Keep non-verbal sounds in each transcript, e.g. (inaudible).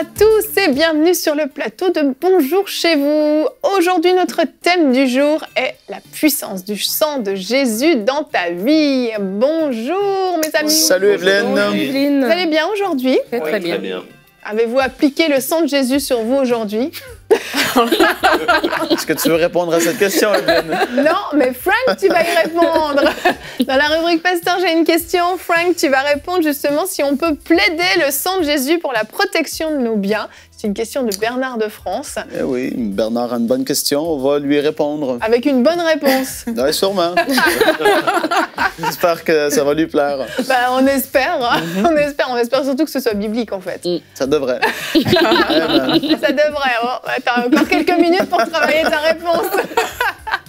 Bonjour à tous et bienvenue sur le plateau de Bonjour chez vous. Aujourd'hui, notre thème du jour est la puissance du sang de Jésus dans ta vie. Bonjour mes amis. Salut Evelyne. Vous allez bien aujourd'hui Très bien. Avez-vous appliqué le sang de Jésus sur vous aujourd'hui (laughs) Est-ce que tu veux répondre à cette question, Non, mais Frank, tu vas y répondre. Dans la rubrique Pasteur, j'ai une question. Frank, tu vas répondre justement si on peut plaider le sang de Jésus pour la protection de nos biens. C'est une question de Bernard de France. Eh oui, Bernard a une bonne question, on va lui répondre. Avec une bonne réponse. (laughs) oui, sûrement. (laughs) J'espère que ça va lui plaire. Bah, on espère, hein. (laughs) on espère, on espère surtout que ce soit biblique en fait. Mm. Ça devrait. Eh ben. ça devrait. Bon, oh. encore quelques minutes pour travailler ta réponse.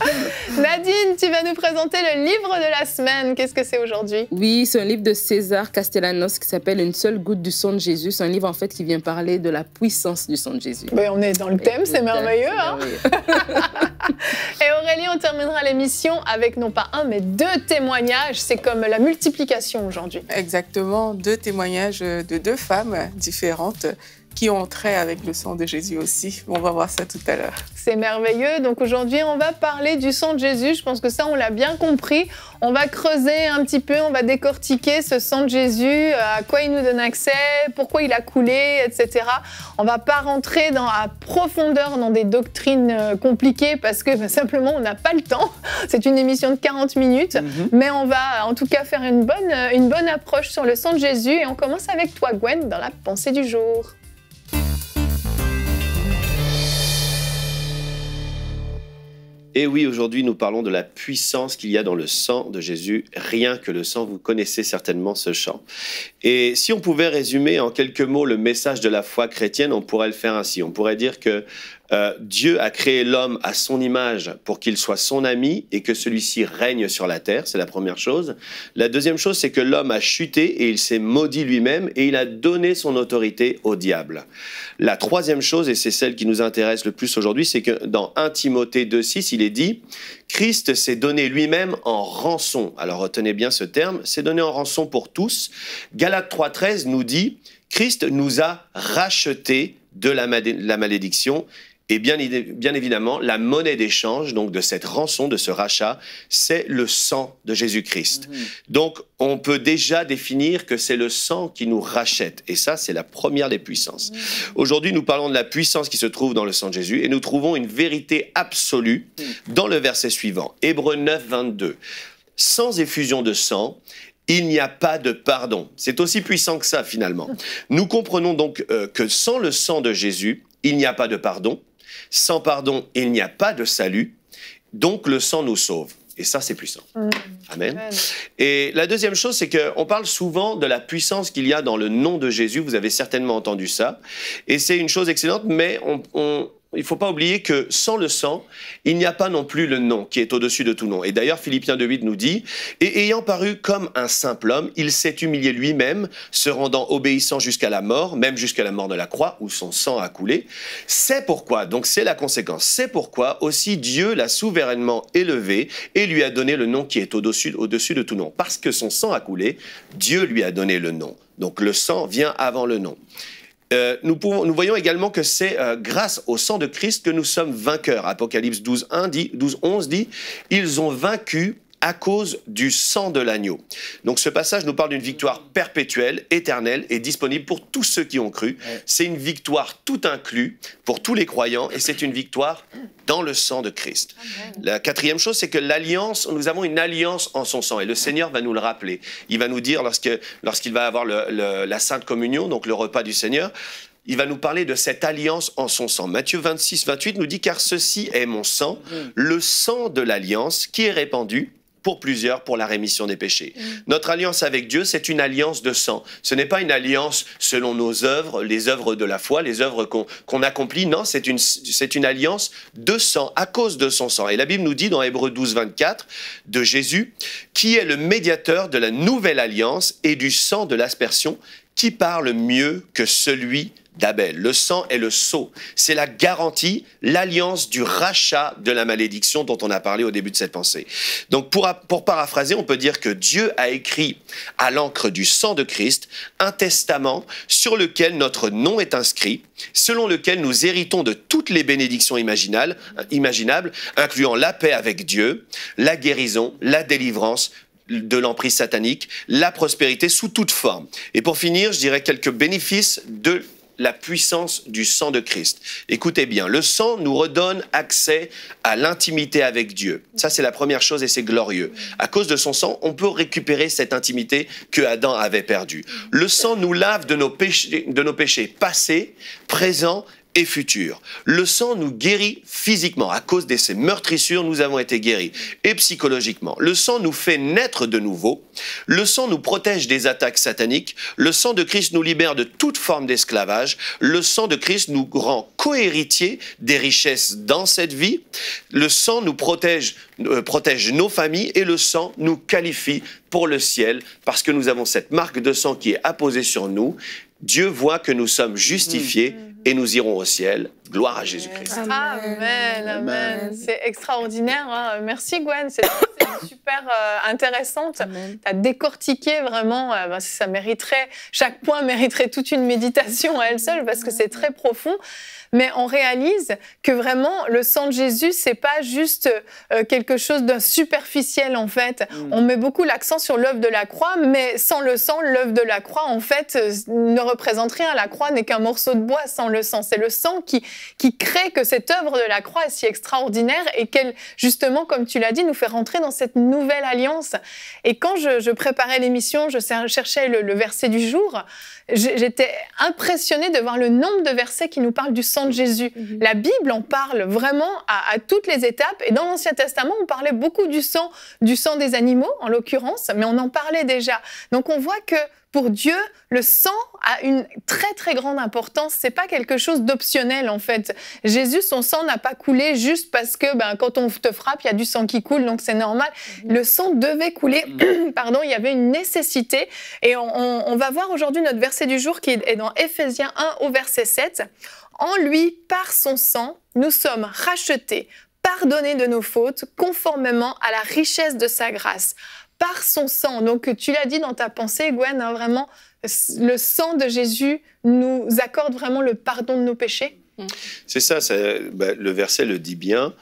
(laughs) Nadine, tu vas nous présenter le livre de la semaine. Qu'est-ce que c'est aujourd'hui? Oui, c'est un livre de César Castellanos qui s'appelle Une seule goutte du sang de Jésus. C'est un livre, en fait, qui vient parler de la puissance du sang de Jésus. Mais ben, on est dans le thème, c'est merveilleux. Hein? (laughs) Et Aurélie, on terminera l'émission avec non pas un, mais deux témoignages. C'est comme la multiplication aujourd'hui. Exactement, deux témoignages euh, de deux femmes différentes qui ont avec le sang de Jésus aussi. On va voir ça tout à l'heure. C'est merveilleux. Donc aujourd'hui, on va parler du sang de Jésus. Je pense que ça, on l'a bien compris. On va creuser un petit peu, on va décortiquer ce sang de Jésus, euh, à quoi il nous donne accès, pourquoi il a coulé, etc. On va pas rentrer dans, à profondeur dans des doctrines euh, compliquées parce que bah, simplement, on n'a pas le temps. (laughs) C'est une émission de 40 minutes, mhm. mais on va en tout cas faire une bonne, euh, une bonne approche sur le sang de Jésus. Et on commence avec toi, Gwen, dans la pensée du jour. Et oui, aujourd'hui, nous parlons de la puissance qu'il y a dans le sang de Jésus. Rien que le sang, vous connaissez certainement ce chant. Et si on pouvait résumer en quelques mots le message de la foi chrétienne, on pourrait le faire ainsi. On pourrait dire que euh, Dieu a créé l'homme à son image pour qu'il soit son ami et que celui-ci règne sur la terre. C'est la première chose. La deuxième chose, c'est que l'homme a chuté et il s'est maudit lui-même et il a donné son autorité au diable. La troisième chose, et c'est celle qui nous intéresse le plus aujourd'hui, c'est que dans 1 Timothée 2,6, il est dit Christ s'est donné lui-même en rançon. Alors retenez bien ce terme s'est donné en rançon pour tous. Galate 3,13 nous dit Christ nous a rachetés de la, malédiction et bien, bien évidemment, la monnaie d'échange, donc de cette rançon, de ce rachat, c'est le sang de Jésus-Christ. Mm. Donc, on peut déjà définir que c'est le sang qui nous rachète. Et ça, c'est la première des puissances. Mm. Aujourd'hui, nous parlons de la puissance qui se trouve dans le sang de Jésus et nous trouvons une vérité absolue mm. dans le verset suivant, Hébreu 9, 22. Sans effusion de sang, il n'y a pas de pardon. C'est aussi puissant que ça finalement. (laughs) Nous comprenons donc euh, que sans le sang de Jésus, il n'y a pas de pardon, sans pardon, il n'y a pas de salut. Donc le sang nous sauve. Et ça, c'est puissant. Mmh. Amen. Et la deuxième chose, c'est qu'on parle souvent de la puissance qu'il y a dans le nom de Jésus. Vous avez certainement entendu ça. Et c'est une chose excellente, mais on, il ne faut pas oublier que sans le sang, il n'y a pas non plus le nom qui est au-dessus de tout nom. Et d'ailleurs, Philippiens 2.8 nous dit Et ayant paru comme un simple homme, il s'est humilié lui-même, se rendant obéissant jusqu'à la mort, même jusqu'à la mort de la croix, où son sang a coulé. C'est pourquoi, donc c'est la conséquence, c'est pourquoi aussi Dieu l'a souverainement élevé et lui a donné le nom qui est au -dessus de tout nom. Parce que son sang a coulé, Dieu lui a donné le nom. Donc le sang vient avant le nom. Euh, nous, voyons également que c'est euh, grâce au sang de Christ que nous sommes vainqueurs. Apocalypse 12, 1 dit, 12 11 dit, ils ont vaincu à cause du sang de l'agneau. Donc ce passage nous parle d'une victoire perpétuelle, éternelle et disponible pour tous ceux qui ont cru. C'est une victoire tout inclus pour tous les croyants et c'est une victoire dans le sang de Christ. La quatrième chose, c'est que l'alliance, nous avons une alliance en son sang et le Seigneur va nous le rappeler. Il va nous dire lorsqu'il va avoir la Sainte Communion, donc le repas du Seigneur, il va nous parler de cette alliance en son sang. Matthieu 26, 28 nous dit, car ceci est mon sang, mm. le sang de l'alliance qui est répandu pour plusieurs pour la rémission des péchés. Mm. Notre alliance avec Dieu, c'est une alliance de sang. Ce n'est pas une alliance selon nos œuvres, les œuvres de la foi, les œuvres qu'on accomplit. Non, c'est une, une alliance de sang, à cause de son sang. Et la Bible nous dit dans Hébreux 12, 24 de Jésus, qui est le médiateur de la nouvelle alliance et du sang de l'aspersion qui parle mieux que celui d'Abel Le sang est le sceau. C'est la garantie, l'alliance du rachat de la malédiction dont on a parlé au début de cette pensée. Donc pour, paraphraser, on peut dire que Dieu a écrit à l'encre du sang de Christ un testament sur lequel notre nom est inscrit, selon lequel nous héritons de toutes les bénédictions imaginables, incluant la paix avec Dieu, la guérison, la délivrance, de l'emprise satanique, la prospérité sous toute forme. Et pour finir, je dirais quelques bénéfices de la puissance du sang de Christ. Écoutez bien, le sang nous redonne accès à l'intimité avec Dieu. Ça, c'est la première chose et c'est glorieux. À cause de son sang, on peut récupérer cette intimité que Adam avait perdue. Le sang nous lave de nos péchés, de nos péchés passés, présents et futur. Le sang nous guérit physiquement. À cause de ces meurtrissures, nous avons été guéris. Et psychologiquement. Le sang nous fait naître de nouveau. Le sang nous protège des attaques sataniques. Le sang de Christ nous libère de toute forme d'esclavage. Le sang de Christ nous rend cohéritiers des richesses dans cette vie. Le sang nous protège, euh, protège nos familles et le sang nous qualifie pour le ciel parce que nous avons cette marque de sang qui est apposée sur nous. Dieu voit que nous sommes justifiés. Mmh et nous irons au ciel. Gloire à Jésus-Christ. Amen. Amen. C'est extraordinaire. Hein. Merci Gwen, c'est (coughs) super euh, intéressante. Tu as décortiqué vraiment, euh, bah, ça mériterait, chaque point mériterait toute une méditation à elle seule parce que c'est très profond. Mais on réalise que vraiment le sang de Jésus, c'est pas juste euh, quelque chose d'un superficiel en fait. Mm. On met beaucoup l'accent sur l'œuvre de la croix, mais sans le sang, l'œuvre de la croix en fait ne représente rien. La croix n'est qu'un morceau de bois sans c'est le sang qui, qui crée que cette œuvre de la croix est si extraordinaire et qu'elle, justement, comme tu l'as dit, nous fait rentrer dans cette nouvelle alliance. Et quand je, préparais l'émission, je cherchais le verset du jour j'étais impressionnée de voir le nombre de versets qui nous parlent du sang de Jésus. Mhm. La Bible en parle vraiment à, toutes les étapes. Et dans l'Ancien Testament, on parlait beaucoup du sang, du sang des animaux en l'occurrence, mais on en parlait déjà. Donc on voit que pour Dieu, le sang a une très très grande importance. C'est pas quelque chose d'optionnel en fait. Jésus, son sang n'a pas coulé juste parce que ben, quand on te frappe, il y a du sang qui coule, donc c'est normal. Mhm. Le sang devait couler. Mhm. (clears throat) Pardon, il y avait une nécessité. Et on va voir aujourd'hui notre verset du jour qui est dans Éphésiens 1 au verset 7. En lui, par son sang, nous sommes rachetés, pardonnés de nos fautes, conformément à la richesse de sa grâce. Par son sang, donc tu l'as dit dans ta pensée, Gwen, hein, vraiment, le sang de Jésus nous accorde vraiment le pardon de nos péchés. C'est ça, ben, le verset le dit bien.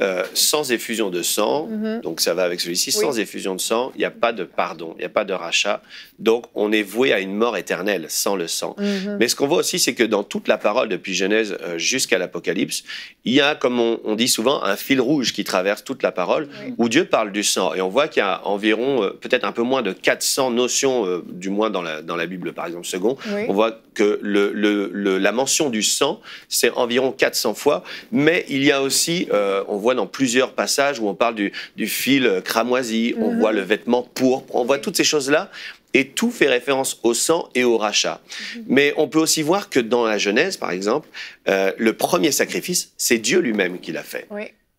Euh, sans effusion de sang, mhm. donc ça va avec celui-ci, sans effusion de sang, il n'y a pas de pardon, il n'y a pas de rachat. Donc on est voué à une mort éternelle sans le sang. Mhm. Mais ce qu'on voit aussi, c'est que dans toute la parole, depuis Genèse euh, jusqu'à l'Apocalypse, il y a, comme on, dit souvent, un fil rouge qui traverse toute la parole, où Dieu parle du sang. Et on voit qu'il y a environ, euh, peut-être un peu moins de 400 notions, du moins dans la, dans la Bible, par exemple, second. On voit que la mention du sang, c'est environ 400 fois, mais il y a aussi, on voit voit dans plusieurs passages où on parle du, fil euh, cramoisi, on mhm. voit le vêtement pourpre, on voit toutes ces choses-là. Et tout fait référence au sang et au rachat. Mhm. Mais on peut aussi voir que dans la Genèse, par exemple, euh, le premier sacrifice, c'est Dieu lui-même qui l'a fait.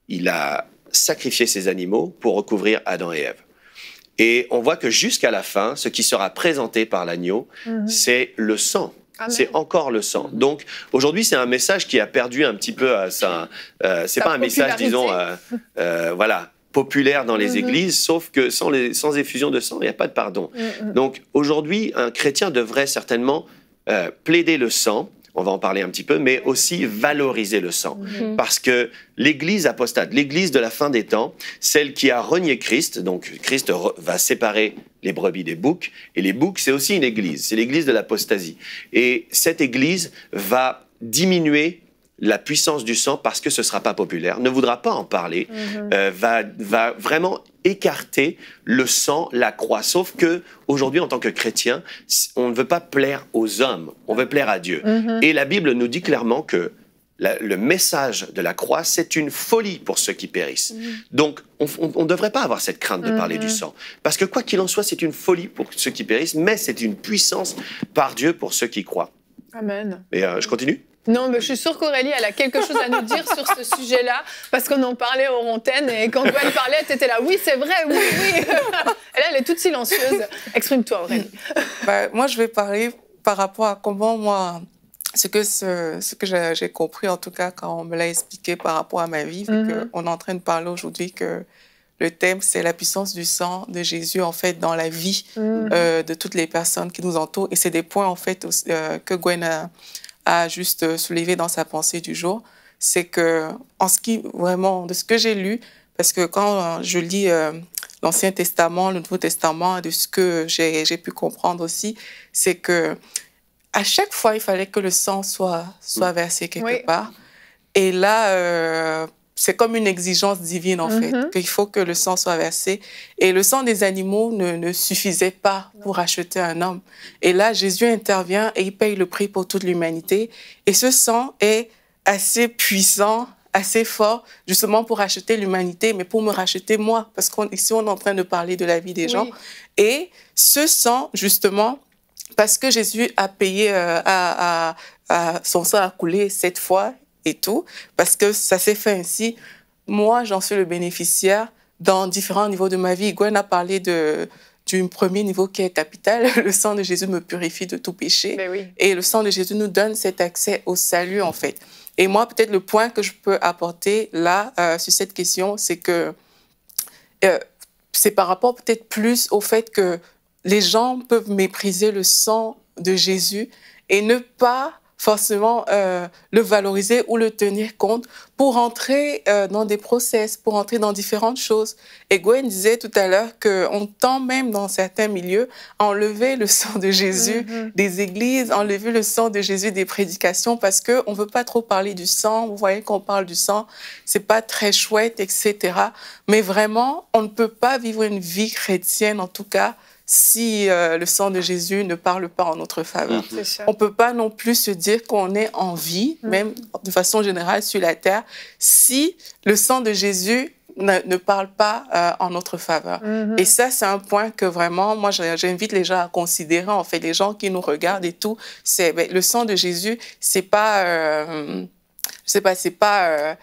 Il a sacrifié ses animaux pour recouvrir Adam et Ève. Et on voit que jusqu'à la fin, ce qui sera présenté par l'agneau, mhm. c'est le sang ah, c'est encore le sang. Mm-hmm. Donc aujourd'hui, c'est un message qui a perdu un petit peu euh, sa. Euh, c'est pas un message, disons, euh, euh, voilà, populaire dans les mm-hmm. églises, sauf que sans, les, sans effusion de sang, il n'y a pas de pardon. Mm-hmm. Donc aujourd'hui, un chrétien devrait certainement plaider le sang on va en parler un petit peu, mais aussi valoriser le sang. Mhm. Mhm. Parce que l'Église apostate, l'Église de la fin des temps, celle qui a renié Christ, donc Christ va séparer les brebis des boucs, et les boucs, c'est aussi une Église, c'est l'Église de l'apostasie. Et cette Église va diminuer la puissance du sang, parce que ce ne sera pas populaire, ne voudra pas en parler, mhm. euh, va, va vraiment écarter le sang, la croix. Sauf que aujourd'hui, en tant que chrétien, on ne veut pas plaire aux hommes, on veut plaire à Dieu. Mhm. Et la Bible nous dit clairement que le message de la croix, c'est une folie pour ceux qui périssent. Mhm. Donc, on ne devrait pas avoir cette crainte de parler du sang, parce que quoi qu'il en soit, c'est une folie pour ceux qui périssent, mais c'est une puissance par Dieu pour ceux qui croient. Amen. Et euh, je continue non, mais je suis sûre qu'Aurélie, elle a quelque chose à nous dire sur ce sujet-là, parce qu'on en parlait aux antennes, et quand elle parlait, c'était là, oui, c'est vrai, oui, oui. (laughs) Et là, elle est toute silencieuse. Exprime-toi, Aurélie. Bah, moi, je vais parler par rapport à comment moi, ce que, ce, que j'ai compris, en tout cas, quand on me l'a expliqué par rapport à ma vie, vu mm-hmm. on est en train de parler aujourd'hui que le thème, c'est la puissance du sang de Jésus, en fait, dans la vie mm. euh, de toutes les personnes qui nous entourent. Et c'est des points, en fait, euh, que Gwen a à juste euh, soulever dans sa pensée du jour, c'est que, en ce qui vraiment, de ce que j'ai lu, parce que quand euh, je lis euh, l'Ancien Testament, le Nouveau Testament, de ce que j'ai pu comprendre aussi, c'est que à chaque fois, il fallait que le sang soit, soit mm. versé quelque part. Et là, c'est comme une exigence divine en fait, mhm. qu'il faut que le sang soit versé. Et le sang des animaux ne, suffisait pas pour acheter un homme. Et là, Jésus intervient et il paye le prix pour toute l'humanité. Et ce sang est assez puissant, assez fort, justement pour acheter l'humanité, mais pour me racheter moi, parce qu'ici on, est en train de parler de la vie des gens. Et ce sang, justement, parce que Jésus a payé, euh, son sang a coulé cette fois, et tout, parce que ça s'est fait ainsi. Moi, j'en suis le bénéficiaire dans différents niveaux de ma vie. Gwen a parlé de, du premier niveau qui est capital. (laughs) Le sang de Jésus me purifie de tout péché. Ben et le sang de Jésus nous donne cet accès au salut, en fait. Et moi, peut-être le point que je peux apporter là, euh, sur cette question, c'est que euh, c'est par rapport peut-être plus au fait que les gens peuvent mépriser le sang de Jésus et ne pas forcément euh, le valoriser ou le tenir compte pour entrer euh, dans des process, pour entrer dans différentes choses. Et Gwen disait tout à l'heure qu'on tend même dans certains milieux à enlever le sang de Jésus mhm. des églises, enlever le sang de Jésus des prédications parce qu'on ne veut pas trop parler du sang. Vous voyez qu'on parle du sang, c'est pas très chouette, etc. Mais vraiment, on ne peut pas vivre une vie chrétienne, en tout cas, si euh, le sang de Jésus ne parle pas en notre faveur. Mm-hmm. On ne peut pas non plus se dire qu'on est en vie, mm. même de façon générale sur la terre, si le sang de Jésus ne, parle pas euh, en notre faveur. Mm-hmm. Et ça, c'est un point que vraiment, moi, j'invite les gens à considérer. En fait, les gens qui nous regardent et tout, c'est ben, le sang de Jésus, c'est pas, Je je sais pas, c'est pas. Euh,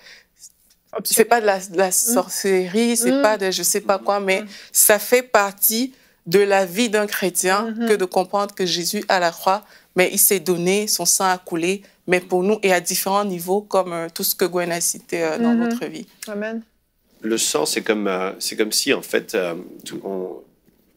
c'est pas de la, mm. sorcellerie, c'est n'est mm. pas de je sais pas quoi, mais ça fait partie de la vie d'un chrétien mm-hmm. que de comprendre que Jésus à la croix, mais il s'est donné, son sang a coulé, mais pour nous et à différents niveaux, comme euh, tout ce que Gwen a cité euh, dans mm-hmm. votre notre vie. Amen. Le sang, c'est comme, euh, c'est comme si, en fait,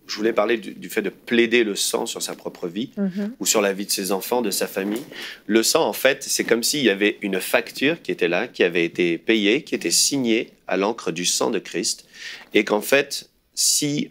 je voulais parler du, fait de plaider le sang sur sa propre vie mm-hmm. ou sur la vie de ses enfants, de sa famille. Le sang, en fait, c'est comme s'il y avait une facture qui était là, qui avait été payée, qui était signée à l'encre du sang de Christ, et qu'en fait, si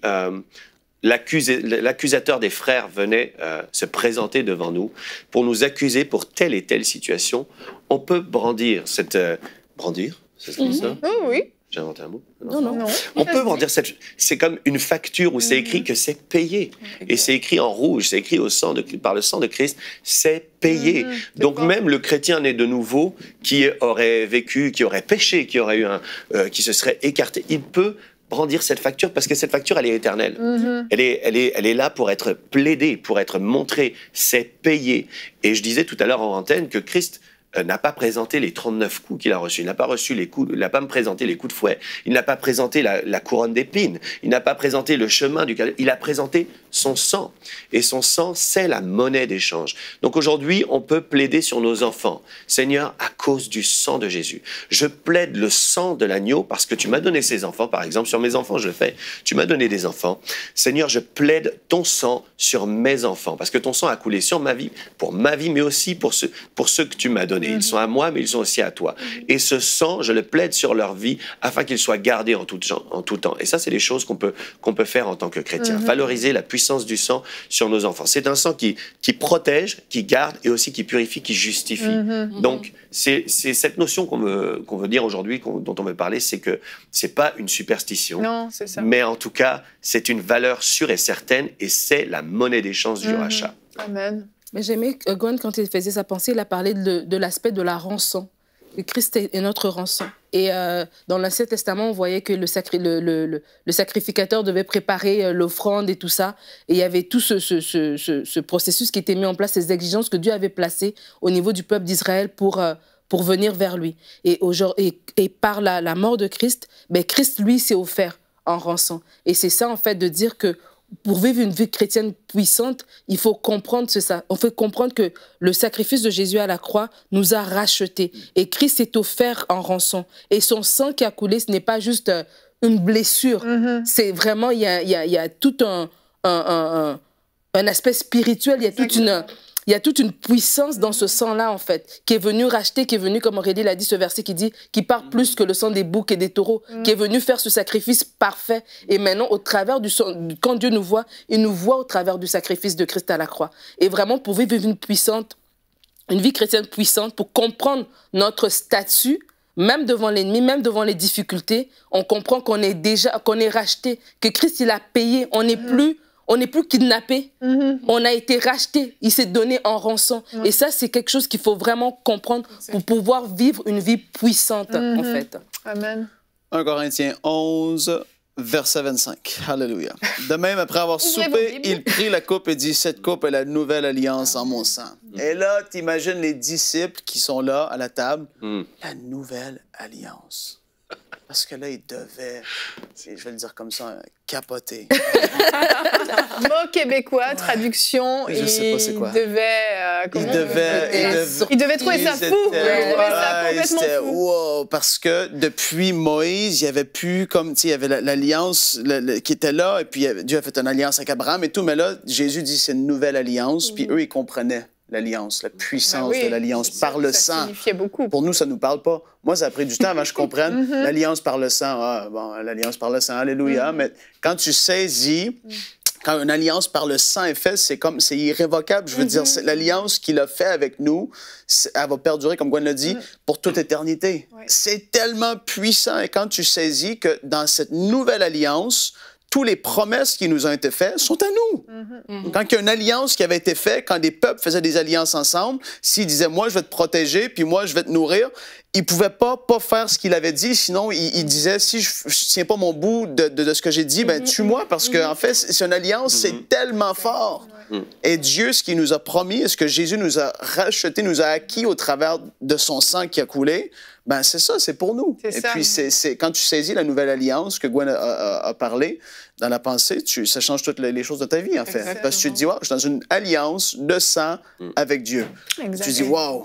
l'accusateur des frères venait euh, se présenter devant nous pour nous accuser pour telle et telle situation, on peut brandir cette... Euh, brandir C'est ça mhm. oh, Oui. J'ai inventé un mot Non, non. On peut brandir cette... C'est comme une facture où c'est écrit mhm. que c'est payé. Et c'est écrit en rouge, c'est écrit au sang de, par le sang de Christ, c'est payé. Mhm. Donc même le chrétien né de nouveau, qui aurait vécu, qui aurait péché, qui aurait eu un... Euh, qui se serait écarté, il peut brandir cette facture parce que cette facture, elle est éternelle. Mhm. Elle, est, elle, elle est là pour être plaidée, pour être montrée, c'est payé. Et je disais tout à l'heure en antenne que Christ euh, n'a pas présenté les 39 coups qu'il a reçus, il n'a pas reçu les coups, il n'a pas me présenté les coups de fouet, il n'a pas présenté la, couronne d'épines, il n'a pas présenté le chemin du il a présenté son sang. Et son sang, c'est la monnaie d'échange. Donc aujourd'hui, on peut plaider sur nos enfants. Seigneur, à cause du sang de Jésus, je plaide le sang de l'agneau parce que tu m'as donné ces enfants, par exemple, sur mes enfants, je le fais. Tu m'as donné des enfants. Seigneur, je plaide ton sang sur mes enfants parce que ton sang a coulé sur ma vie, pour ma vie, mais aussi pour ceux, pour ceux que tu m'as donné Ils sont à moi, mais ils sont aussi à toi. Et ce sang, je le plaide sur leur vie afin qu'ils soient gardés en tout, temps. Et ça, c'est des choses qu'on peut, qu'on peut faire en tant que chrétien. Mhm. Valoriser la puissance puissance du sang sur nos enfants. C'est un sang qui, qui protège, qui garde et aussi qui purifie, qui justifie. Mm-hmm. Mm-hmm. Donc, c'est cette notion qu'on veut, veut, dire aujourd'hui, dont on veut parler, c'est que c'est pas une superstition. Non, c'est ça. Mais en tout cas, c'est une valeur sûre et certaine et c'est la monnaie des chances du mm-hmm. rachat. Amen. Mais j'aimais, euh, Gwen, quand il faisait sa pensée, il a parlé de, de l'aspect de la rançon. Christ est notre rançon. Et euh, dans l'Ancien Testament, on voyait que le, sacrificateur devait préparer euh, l'offrande et tout ça. Et il y avait tout ce, processus qui était mis en place, ces exigences que Dieu avait placées au niveau du peuple d'Israël pour, euh, pour venir vers lui. Et, et par la, mort de Christ, ben Christ, lui, s'est offert en rançon. Et c'est ça, en fait, de dire que pour vivre une vie chrétienne puissante, il faut comprendre ça. On fait comprendre que le sacrifice de Jésus à la croix nous a rachetés. Et Christ s'est offert en rançon. Et son sang qui a coulé, ce n'est pas juste euh, une blessure. Mm-hmm. C'est vraiment, il y a, tout un, un aspect spirituel, il y a toute une il y a toute une puissance dans ce sang-là, en fait, qui est venu racheter, qui est venu, comme Aurélie l'a dit, ce verset qui dit, qui part mm. plus que le sang des boucs et des taureaux, mm. qui est venu faire ce sacrifice parfait. Et maintenant, au travers du sang, quand Dieu nous voit, il nous voit au travers du sacrifice de Christ à la croix. Et vraiment, pour vivre une puissante, une vie chrétienne puissante, pour comprendre notre statut, même devant l'ennemi, même devant les difficultés, on comprend qu'on est déjà, qu'on est racheté, que Christ, il a payé, on n'est mm. plus on n'est plus kidnappé, mm-hmm. on a été racheté, il s'est donné en rançon. Et ça, c'est quelque chose qu'il faut vraiment comprendre pour pouvoir vivre une vie puissante, en mm-hmm. fait. Amen. 1 Corinthiens 11, verset 25. Alléluia. De même, après avoir soupé, il prit la coupe et dit, cette coupe est la nouvelle alliance en mon sang. Et là, t'imagines les disciples qui sont là à la table, mm. la nouvelle alliance. Parce que là, il devait, je vais le dire comme ça, capoter. (laughs) Mot québécois, traduction. Je sais pas c'est quoi. Devait, euh, il devait, il devait trouver ça fou. il devait ça complètement fou. parce que depuis Moïse, il y avait plus comme, tu sais, il y avait l'alliance qui était là, et puis Dieu a fait une alliance avec Abraham et tout, mais là, Jésus dit c'est une nouvelle alliance, puis mhm. eux, ils comprenaient l'alliance, la ah puissance de ah l'alliance par le ça sang. beaucoup. Pour nous, ça ne nous parle pas. Moi, ça a pris du temps avant que je (laughs) comprenne mhm. l'alliance par le sang. Ah, bon, l'alliance par le sang, alléluia. Mhm. Mais quand tu saisis, mhm. quand une alliance par le sang est faite, c'est comme, c'est irrévocable. Je veux dire c'est dire, l'alliance qu'il a fait avec nous, elle va perdurer, comme Gwen l'a dit, pour toute éternité. C'est tellement puissant. Et quand tu saisis que dans cette nouvelle alliance, les promesses qui nous ont été faites sont à nous. Mm-hmm. Mm-hmm. Quand il y a une alliance qui avait été faite, quand des peuples faisaient des alliances ensemble, s'ils disaient, moi, je vais te protéger, puis moi, je vais te nourrir, il pouvait pas pas faire ce qu'il avait dit, sinon ils disaient « si je, ne tiens pas mon bout de, de, ce que j'ai dit, ben mm-hmm. tue-moi parce qu'en en fait c'est une alliance, c'est tellement fort. Et Dieu, ce qu'il nous a promis, ce que Jésus nous a racheté, nous a acquis au travers de son sang qui a coulé, ben c'est ça, c'est pour nous. Et puis c'est quand tu saisis la nouvelle alliance que Gwen a parlé, dans la pensée, tu, ça change toutes les, choses de ta vie, en fait. Parce que tu te dis, wow, je suis dans une alliance de sang mm. avec Dieu. Tu te dis, waouh,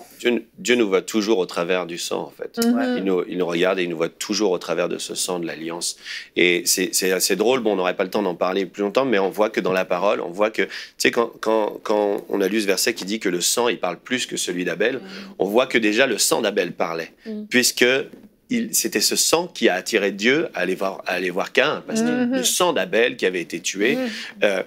Dieu, nous voit toujours au travers du sang, en fait. Mm-hmm. il, nous, regarde et il nous voit toujours au travers de ce sang de l'alliance. Et c'est assez drôle. Bon, on n'aurait pas le temps d'en parler plus longtemps, mais on voit que dans la parole, on voit que, tu sais, quand, on a lu ce verset qui dit que le sang, il parle plus que celui d'Abel, mm. on voit que déjà le sang d'Abel parlait. Mm. Puisque c'était ce sang qui a attiré Dieu à aller voir, Cain, parce que mm-hmm. le sang d'Abel qui avait été tué. Mm-hmm. Euh,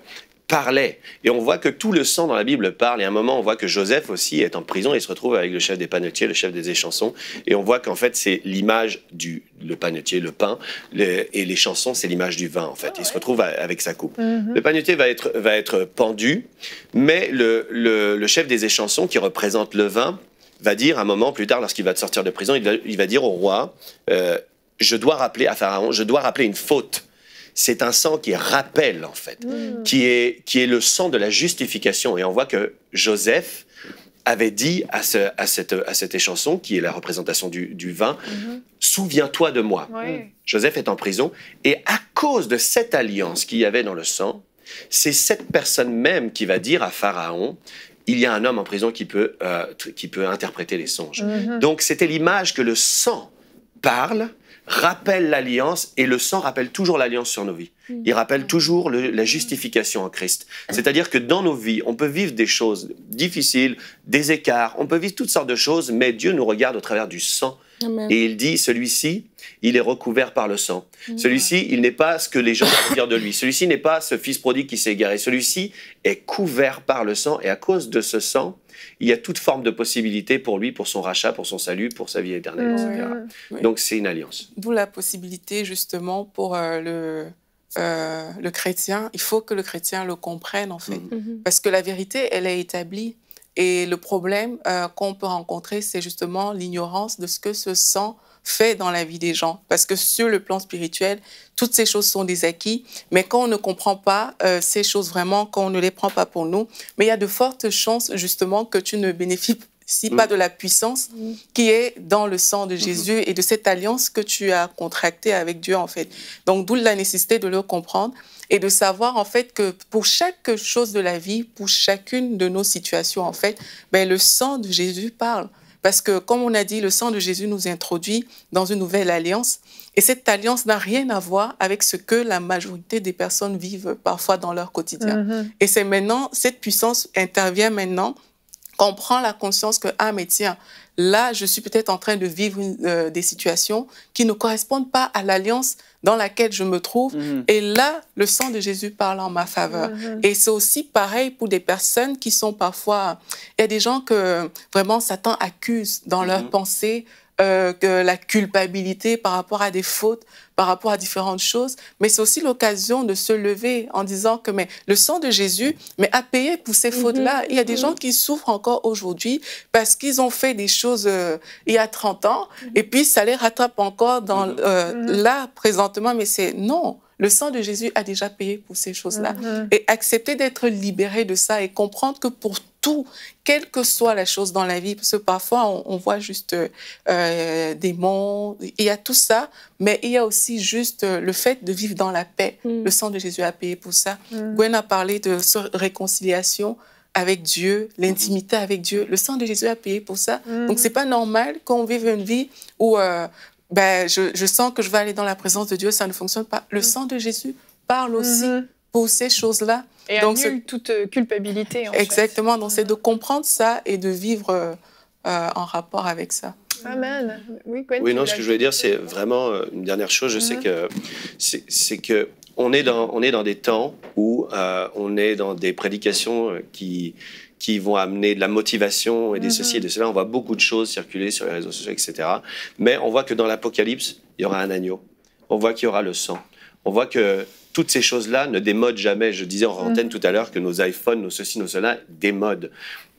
parlait. Et on voit que tout le sang dans la Bible parle. Et à un moment, on voit que Joseph aussi est en prison Il se retrouve avec le chef des panetiers, le chef des échansons. Et on voit qu'en fait, c'est l'image du le panetier, le pain, et les chansons, c'est l'image du vin, en fait. Ah il se retrouve avec sa coupe. Mm-hmm. Le panetier va être, va être pendu, mais le, le chef des échansons, qui représente le vin, va dire un moment plus tard, lorsqu'il va sortir de prison, il va, dire au roi, euh, je dois rappeler à Pharaon, je dois rappeler une faute. C'est un sang qui rappelle, en fait, mm. qui, est, qui est le sang de la justification. Et on voit que Joseph avait dit à, ce, à, cette, à cette échanson, qui est la représentation du, vin, mm-hmm. Souviens-toi de moi. Joseph est en prison, et à cause de cette alliance qu'il y avait dans le sang, c'est cette personne même qui va dire à Pharaon, il y a un homme en prison qui peut, euh, qui peut interpréter les songes. Mm-hmm. Donc c'était l'image que le sang parle, rappelle l'alliance, et le sang rappelle toujours l'alliance sur nos vies. Il mm-hmm. rappelle toujours la justification en Christ. Mm-hmm. C'est-à-dire que dans nos vies, on peut vivre des choses difficiles, des écarts, on peut vivre toutes sortes de choses, mais Dieu nous regarde au travers du sang et il dit, celui-ci, il est recouvert par le sang. Celui-ci, il n'est pas ce que les gens vont dire de lui. Celui-ci n'est pas ce fils prodigue qui s'est égaré. Celui-ci est couvert par le sang et à cause de ce sang, il y a toute forme de possibilité pour lui, pour son rachat, pour son salut, pour sa vie éternelle, Donc c'est une alliance. D'où la possibilité justement pour euh, le, euh, le chrétien. Il faut que le chrétien le comprenne en fait. Mm-hmm. Mm-hmm. Parce que la vérité, elle est établie. Et le problème euh, qu'on peut rencontrer, c'est justement l'ignorance de ce que ce sang fait dans la vie des gens. Parce que sur le plan spirituel, toutes ces choses sont des acquis, mais quand on ne comprend pas euh, ces choses vraiment, quand on ne les prend pas pour nous, mais il y a de fortes chances justement que tu ne bénéficies si mm. pas de la puissance mm. qui est dans le sang de mm-hmm. Jésus et de cette alliance que tu as contractée avec Dieu, en fait. Donc, d'où la nécessité de le comprendre et de savoir, en fait, que pour chaque chose de la vie, pour chacune de nos situations, en fait, ben, le sang de Jésus parle. Parce que, comme on a dit, le sang de Jésus nous introduit dans une nouvelle alliance. Et cette alliance n'a rien à voir avec ce que la majorité des personnes vivent parfois dans leur quotidien. Mm-hmm. Et c'est maintenant, cette puissance intervient maintenant qu'on prend la conscience que, ah, mais tiens, là, je suis peut-être en train de vivre euh, des situations qui ne correspondent pas à l'alliance dans laquelle je me trouve. Mhm. Et là, le sang de Jésus parle en ma faveur. Mhm. Et c'est aussi pareil pour des personnes qui sont parfois... Il y a des gens que vraiment Satan accuse dans leur pensée mhm. pensées, euh, que la culpabilité par rapport à des fautes, par rapport à différentes choses, mais c'est aussi l'occasion de se lever en disant que mais le sang de Jésus mais a payé pour ces mhm. fautes-là. Il y a des mhm. gens qui souffrent encore aujourd'hui parce qu'ils ont fait des choses euh, il y a 30 ans mhm. et puis ça les rattrape encore dans euh, là présentement, mais c'est non. Le sang de Jésus a déjà payé pour ces choses-là. Mhm. Et accepter d'être libéré de ça et comprendre que pour tout, quelle que soit la chose dans la vie, parce que parfois on, voit juste euh, euh, des mondes, il y a tout ça, mais il y a aussi juste euh, le fait de vivre dans la paix. Mm. Le sang de Jésus a payé pour ça. Mm. Gwen a parlé de réconciliation avec Dieu, l'intimité avec Dieu. Le sang de Jésus a payé pour ça. Mm. Donc, c'est pas normal qu'on vive une vie où ben, je, sens que je vais aller dans la présence de Dieu, ça ne fonctionne pas. Le mm. sang de Jésus parle mm-hmm. aussi pour ces choses-là. Et Donc, annule toute euh, culpabilité. exactement, donc c'est de mm-hmm. comprendre ça et de vivre euh, euh, en rapport avec ça. Mm-hmm. Amen. Oui, oui non, ce que je voulais dire, c'est vraiment une dernière chose. Je sais que c'est que on est dans, on est dans des temps où euh, on est dans des prédications euh, qui, qui vont amener de la motivation et des ceci et de cela. On voit beaucoup de choses circuler sur les réseaux sociaux, etc. Mais on voit que dans l'Apocalypse, il y aura un agneau. On voit qu'il y aura le sang. On voit que toutes ces choses-là ne démodent jamais. Je disais en mm. antenne tout à l'heure que nos iPhones, nos ceci, nos cela démodent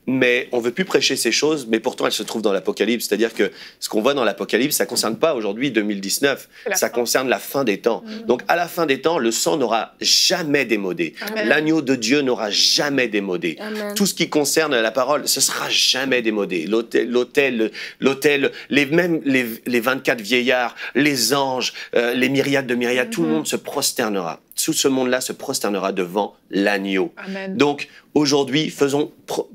mais on veut plus prêcher ces choses, mais pourtant elles se trouvent dans l'Apocalypse. C'est-à-dire que ce qu'on voit dans l'Apocalypse, ça ne concerne pas aujourd'hui 2019, ça concerne la fin des temps. Mm. Donc à la fin des temps, le sang n'aura jamais démodé. L'agneau de Dieu n'aura jamais démodé. Tout ce qui concerne la parole, ce sera jamais démodé. l'hôtel, l'hôtel, les, même les, 24 vieillards, les anges, euh, les myriades de myriades, tout le mm-hmm. monde se prosternera tout ce monde-là se prosternera devant l'agneau. Donc aujourd'hui, faisons,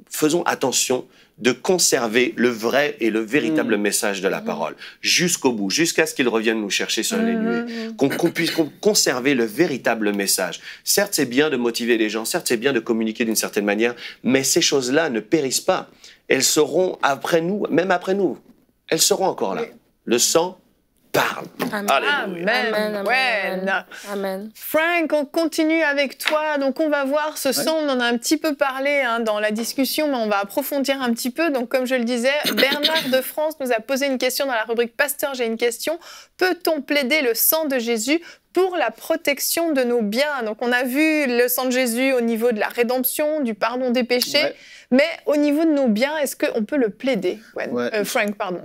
faisons attention de conserver le vrai et le véritable mm. message de la mm. parole jusqu'au bout, jusqu'à ce qu'il revienne nous chercher sur les nuées, mm. qu'on puisse conserver le véritable message. Certes, c'est bien de motiver les gens, certes, c'est bien de communiquer d'une certaine manière, mais ces choses-là ne périssent pas. Elles seront après nous, même après nous, elles seront encore là. Le sang parle. Amen. Amen. Amen. Frank, on continue avec toi. Donc, on va voir ce sang. On en a un petit peu parlé hein, dans la discussion, mais on va approfondir un petit peu. Donc, comme je le disais, (coughs) Bernard de France nous a posé une question dans la rubrique Pasteur, j'ai une question. Peut-on plaider le sang de Jésus pour la protection de nos biens. Donc on a vu le sang de Jésus au niveau de la rédemption, du pardon des péchés. Mais au niveau de nos biens, est-ce qu'on peut le plaider, euh, Frank, pardon.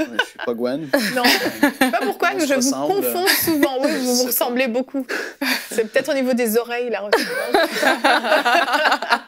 Ouais, je suis pas Gwen. (laughs) non, pas pourquoi, je vous confonds souvent. Oui, vous vous ressemblez beaucoup. C'est peut-être au niveau des oreilles, la ressemblance.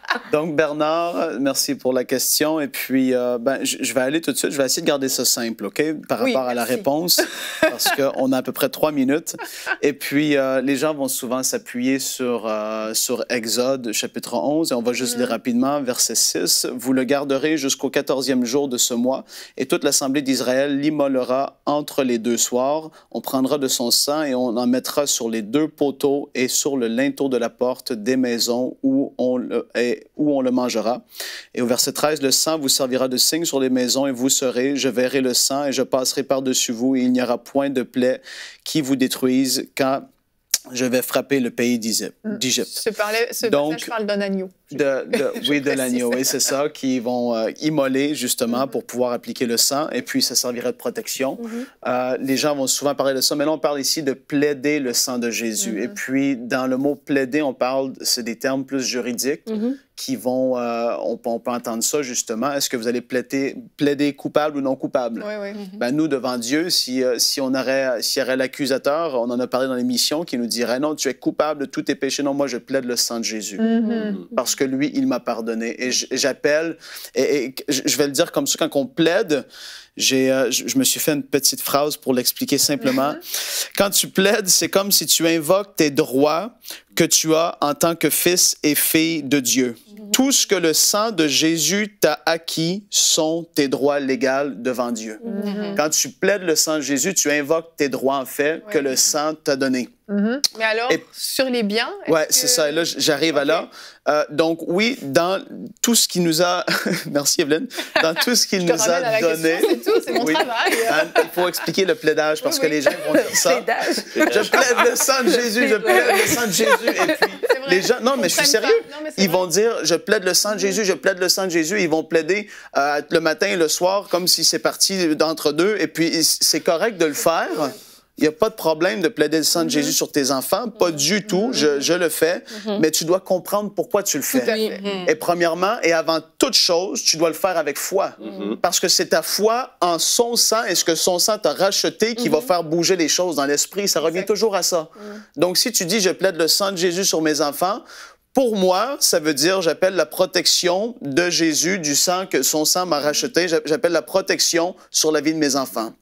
(laughs) Donc, Bernard, merci pour la question. Et puis, euh, ben, je vais aller tout de suite. Je vais essayer de garder ça simple, OK, par rapport à la réponse, parce (laughs) qu'on a à peu près trois minutes. Et puis, euh, les gens vont souvent s'appuyer sur, sur Exode, chapitre 11, et on va juste mm. lire rapidement, verset 6 vous le garderez jusqu'au quatorzième jour de ce mois, et toute l'assemblée d'Israël l'immolera entre les deux soirs. On prendra de son sang et on en mettra sur les deux poteaux et sur le linteau de la porte des maisons où on le, mangera. Et au verset 13, le sang vous servira de signe sur les maisons et vous serez, je verrai le sang et je passerai par-dessus vous et il n'y aura point de plaie qui vous détruise quand je vais frapper le pays hum. d'Égypte. Ce, ce, Donc, passage parle d'un agneau. De, (laughs) oui, de l'agneau, oui, c'est ça, qui vont euh, immoler justement mhm. pour pouvoir appliquer le sang, et puis ça servirait de protection. Mhm. Euh, les gens vont souvent parler de ça, mais là on parle ici de plaider le sang de Jésus. Mhm. Et puis dans le mot plaider, on parle, c'est des termes plus juridiques qui vont, euh, on, peut entendre ça justement. Est-ce que vous allez plaider, plaider coupable ou non coupable oui, oui. Ben, nous devant Dieu, si, si on aurait, si aurait l'accusateur, on en a parlé dans l'émission, qui nous dirait non, tu es coupable de tous tes péchés. Non, moi je plaide le sang de Jésus parce que lui, il m'a pardonné. Et j'appelle, et, je vais le dire comme ça, quand on plaide, euh, je me suis fait une petite phrase pour l'expliquer simplement. Mhm. quand tu plaides, c'est comme si tu invoques tes droits que tu as en tant que fils et fille de Dieu. Mhm. Tout ce que le sang de Jésus t'a acquis sont tes droits légaux devant Dieu. Mhm. Quand tu plaides le sang de Jésus, tu invoques tes droits en fait que le sang t'a donné. Mm-hmm. Mais alors, sur les biens? ouais, c'est ça. Et Là, j'arrive à là. Euh, donc, oui, dans tout ce qui nous a. (laughs) Merci, Evelyne. Dans tout ce qu'il nous a donné. C'est tout, c'est mon travail. Il faut expliquer le plaidage parce que les gens vont dire ça. Plaidage. Je plaide le sang de Jésus, je plaide le sang de Jésus. les gens. Non, mais je suis sérieux. ils vont dire je plaide le sang de Jésus, je plaide le sang de Jésus. Ils vont plaider euh, le matin et le soir comme si c'est parti d'entre deux. Et puis, c'est correct de le faire. Il n'y a pas de problème de plaider le sang de mhm. Jésus sur tes enfants, pas mhm. du tout, je, le fais, mhm. mais tu dois comprendre pourquoi tu le fais. Et premièrement et avant toute chose, tu dois le faire avec foi, parce que c'est ta foi en son sang et ce que son sang t'a racheté qui va faire bouger les choses dans l'esprit. Ça revient toujours à ça. Donc si tu dis, je plaide le sang de Jésus sur mes enfants, pour moi, ça veut dire, j'appelle la protection de Jésus, du sang que son sang m'a racheté, j'appelle la protection sur la vie de mes enfants.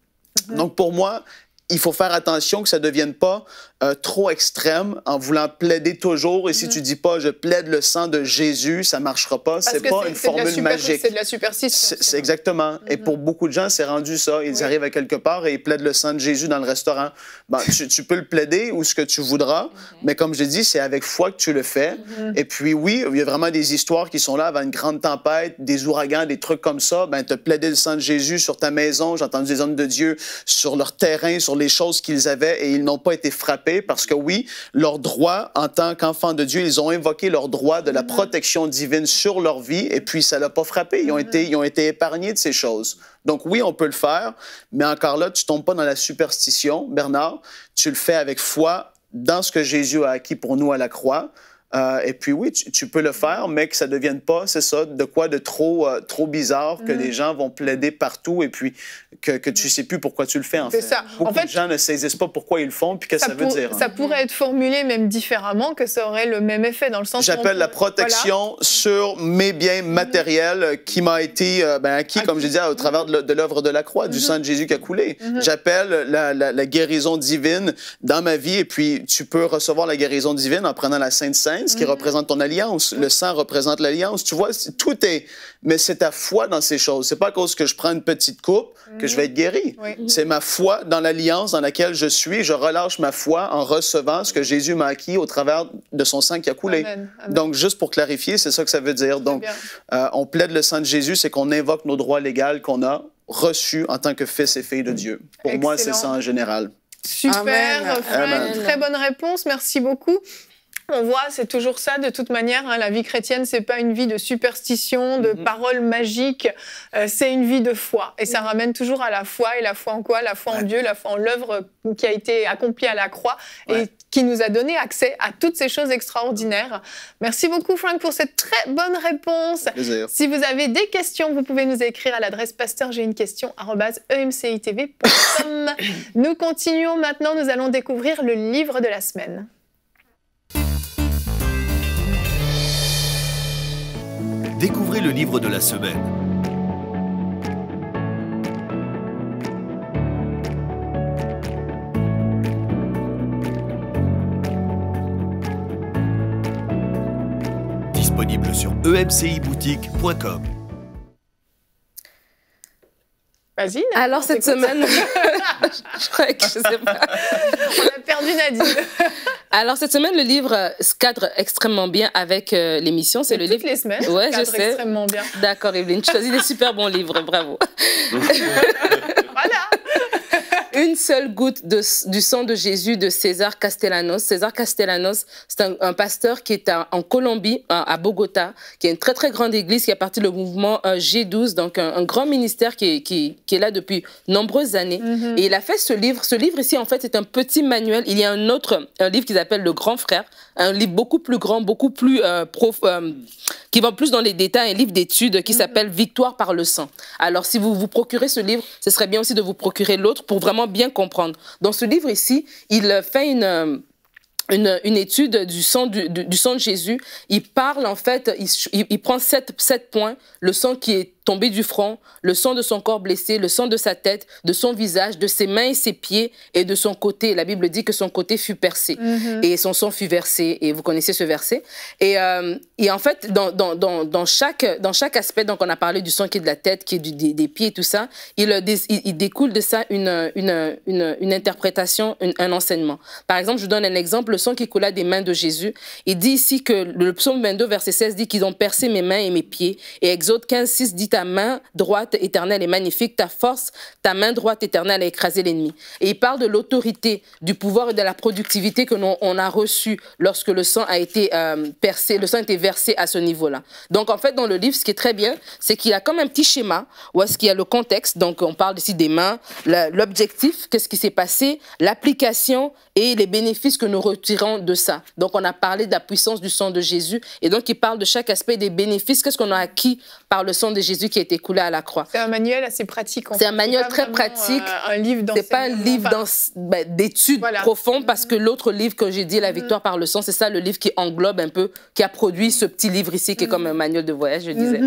Donc pour moi, il faut faire attention que ça ne devienne pas euh, trop extrême en voulant plaider toujours. Et si mhm. tu dis pas je plaide le sang de Jésus, ça marchera pas. C'est pas une formule magique. C'est de la superstition. C'est exactement. Et mhm. pour beaucoup de gens, c'est rendu ça. Ils arrivent à quelque part et ils plaident le sang de Jésus dans le restaurant. Ben, tu, peux le plaider ou ce que tu voudras, mhm. mais comme je dis, c'est avec foi que tu le fais. Et puis oui, il y a vraiment des histoires qui sont là avant une grande tempête, des ouragans, des trucs comme ça. Ben, te plaider le sang de Jésus sur ta maison. J'ai entendu des hommes de Dieu sur leur terrain, sur les choses qu'ils avaient et ils n'ont pas été frappés parce que oui, leur droit en tant qu'enfants de Dieu, ils ont invoqué leur droit de la mm-hmm. protection divine sur leur vie et puis ça l'a pas frappé. Mm-hmm. Ils ont été, épargnés de ces choses. Donc oui, on peut le faire, mais encore là, tu tombes pas dans la superstition, Bernard. Tu le fais avec foi dans ce que Jésus a acquis pour nous à la croix euh, et puis oui, tu, peux le faire, mais que ça ne devienne pas, c'est ça, de quoi de trop, euh, trop bizarre que les mhm. gens vont plaider partout et puis que, tu ne sais plus pourquoi tu le fais. En fait, ça. Beaucoup en fait, de gens ne saisissent pas pourquoi ils le font puis que ça, veut dire. Hein. Ça pourrait mhm. être formulé même différemment, que ça aurait le même effet dans le sens. J'appelle la protection sur mes biens mhm. matériels qui m'a été euh, ben, acquis, comme je disais, au travers de l'œuvre de la croix, du sang de Jésus qui a coulé. J'appelle la, la guérison divine dans ma vie et puis tu peux recevoir la guérison divine en prenant la Sainte Sainte ce qui mhm. représente ton alliance. Le sang représente l'alliance. Tu vois, tout est. Mais c'est ta foi dans ces choses. C'est pas à cause que je prends une petite coupe que je vais être guéri. Mhm. C'est ma foi dans l'alliance dans laquelle je suis. Je relâche ma foi en recevant ce que Jésus m'a acquis au travers de son sang qui a coulé. Donc, juste pour clarifier, c'est ça que ça veut dire. Donc, euh, on plaide le sang de Jésus, c'est qu'on invoque nos droits légaux qu'on a reçus en tant que fils et filles de Dieu. Pour moi, c'est ça en général. Super, très bonne réponse, merci beaucoup. On voit, c'est toujours ça de toute manière. Hein, la vie chrétienne, c'est pas une vie de superstition, de mm-hmm. paroles magiques. Euh, c'est une vie de foi, et ça mm-hmm. ramène toujours à la foi. Et la foi en quoi La foi en Dieu, la foi en l'œuvre qui a été accomplie à la croix et qui nous a donné accès à toutes ces choses extraordinaires. Merci beaucoup, Frank, pour cette très bonne réponse. Si vous avez des questions, vous pouvez nous écrire à l'adresse pasteur e nous continuons maintenant. Nous allons découvrir le livre de la semaine. découvrez le livre de la semaine. Disponible sur emciboutique.com. Vas-y. Alors cette semaine, (laughs) je crois que je sais pas. On a perdu Nadine. (laughs) Alors cette semaine, le livre se cadre extrêmement bien avec euh, l'émission. C'est le toutes les semaines. Ouais, cadre je sais. Extrêmement bien. D'accord, Evelyne, tu choisis des super bons livres, bravo. (laughs) une seule goutte du sang de Jésus de César Castellanos. César Castellanos, c'est un, pasteur qui est en Colombie, à, Bogota, qui est une très très grande église qui a parti le mouvement euh, G12, donc un, grand ministère qui est, qui, est, là depuis nombreuses années. Mm-hmm. Et il a fait ce livre. Ce livre ici, en fait, est un petit manuel. Il y a un autre un livre qu'ils appellent Le Grand Frère, un livre beaucoup plus grand, beaucoup plus euh, prof, euh, qui va plus dans les détails, un livre d'études qui mm-hmm. s'appelle Victoire par le sang. Alors, si vous vous procurez ce livre, ce serait bien aussi de vous procurer l'autre pour vraiment bien comprendre. Dans ce livre ici, il fait une euh, une, étude du sang, du, du, sang de Jésus. Il parle, en fait, il, il prend sept, sept, points, le sang qui est tombé du front, le sang de son corps blessé, le sang de sa tête, de son visage, de ses mains et ses pieds, et de son côté. La Bible dit que son côté fut percé, mm-hmm. et son sang fut versé, et vous connaissez ce verset. Et, euh, et en fait, dans, dans, dans, dans, chaque, dans chaque aspect, donc on a parlé du sang qui est de la tête, qui est des, pieds pieds, tout ça, euh, il, il, découle de ça une, une, une, une interprétation, un enseignement. Par exemple, je vous donne un exemple le sang qui coula des mains de Jésus. Il dit ici que le psaume 22, verset 16 dit qu'ils ont percé mes mains et mes pieds. Et Exode 15, 6 dit ta main droite éternelle est magnifique, ta force, ta main droite éternelle a écrasé l'ennemi. Et il parle de l'autorité, du pouvoir et de la productivité que l'on on a reçu lorsque le sang a été euh, percé, le sang a été versé à ce niveau-là. Donc en fait, dans le livre, ce qui est très bien, c'est qu'il a comme un petit schéma où est-ce qu'il y a le contexte. Donc on parle ici des mains, l'objectif, qu'est-ce qui s'est passé, l'application et les bénéfices que nous retrouvons tirant de ça. Donc, on a parlé de la puissance du sang de Jésus. Et donc, il parle de chaque aspect des bénéfices. Qu'est-ce qu'on a acquis par le sang de Jésus qui a été coulé à la croix C'est un manuel assez pratique. C'est un manuel très pratique. Euh, un livre C'est pas un livre ben, d'études profondes mm-hmm. parce que l'autre livre que j'ai dit, La mm-hmm. victoire par le sang, c'est ça le livre qui englobe un peu, qui a produit ce petit livre ici qui est comme un mm-hmm. manuel de voyage, je disais.